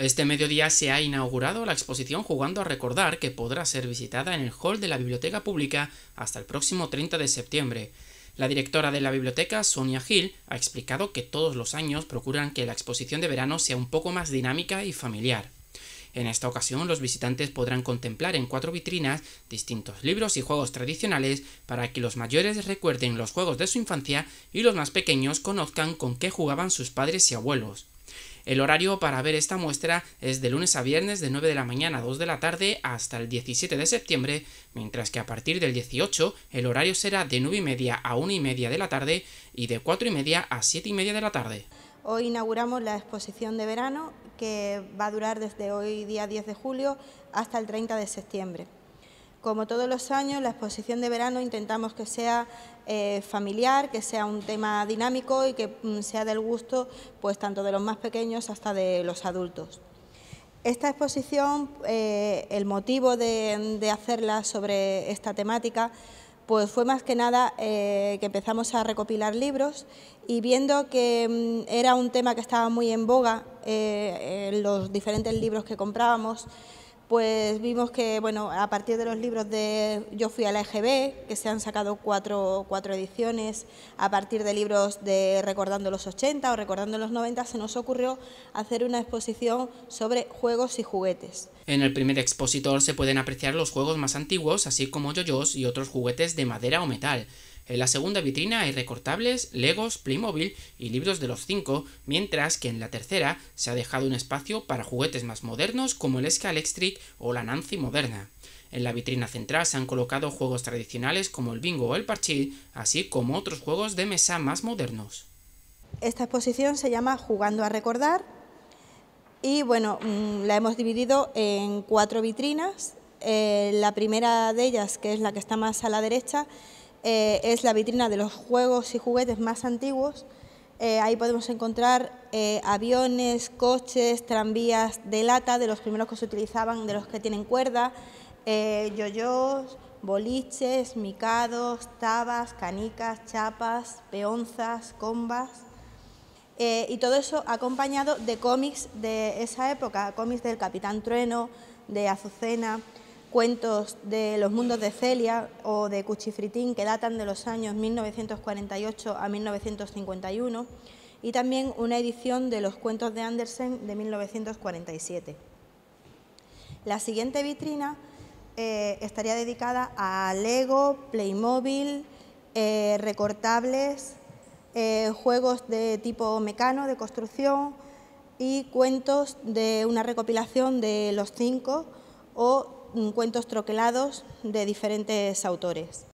Este mediodía se ha inaugurado la exposición Jugando a Recordar, que podrá ser visitada en el hall de la Biblioteca Pública hasta el próximo 30 de septiembre. La directora de la biblioteca, Sonia Hill, ha explicado que todos los años procuran que la exposición de verano sea un poco más dinámica y familiar. En esta ocasión los visitantes podrán contemplar en cuatro vitrinas distintos libros y juegos tradicionales para que los mayores recuerden los juegos de su infancia y los más pequeños conozcan con qué jugaban sus padres y abuelos. El horario para ver esta muestra es de lunes a viernes de 9 de la mañana a 2 de la tarde hasta el 17 de septiembre, mientras que a partir del 18 el horario será de 9 y media a 1 y media de la tarde y de 4 y media a 7 y media de la tarde. Hoy inauguramos la exposición de verano que va a durar desde hoy día 10 de julio hasta el 30 de septiembre. Como todos los años, la exposición de verano intentamos que sea eh, familiar, que sea un tema dinámico y que mm, sea del gusto pues, tanto de los más pequeños hasta de los adultos. Esta exposición, eh, el motivo de, hacerla sobre esta temática, pues fue más que nada eh, que empezamos a recopilar libros y viendo que mm, era un tema que estaba muy en boga en los diferentes libros que comprábamos, pues vimos que, bueno, a partir de los libros de Yo fui a la EGB, que se han sacado cuatro, cuatro, ediciones, a partir de libros de Recordando los 80 o Recordando los 90, se nos ocurrió hacer una exposición sobre juegos y juguetes. En el primer expositor se pueden apreciar los juegos más antiguos, así como yoyos y otros juguetes de madera o metal. En la segunda vitrina hay recortables, Legos, Playmobil y libros de los cinco, mientras que en la tercera se ha dejado un espacio para juguetes más modernos como el Scalextric o la Nancy moderna. En la vitrina central se han colocado juegos tradicionales como el bingo o el parchil, así como otros juegos de mesa más modernos. Esta exposición se llama Jugando a recordar y bueno, mm, la hemos dividido en cuatro vitrinas. Eh, la primera de ellas, que es la que está más a la derecha, eh, es la vitrina de los juegos y juguetes más antiguos. Eh, ahí podemos encontrar eh, aviones, coches, tranvías de lata, de los primeros que se utilizaban, de los que tienen cuerda, yoyos, boliches, micados, tabas, canicas, chapas, peonzas, combas. y todo eso acompañado de cómics de esa época, cómics del Capitán Trueno, de Azucena cuentos de los mundos de Celia o de Cuchifritín que datan de los años 1948 a 1951 y también una edición de los cuentos de Andersen de 1947. La siguiente vitrina eh, estaría dedicada a Lego, Playmobil, eh, recortables, eh, juegos de tipo mecano, de construcción y cuentos de una recopilación de los cinco o cuentos troquelados de diferentes autores.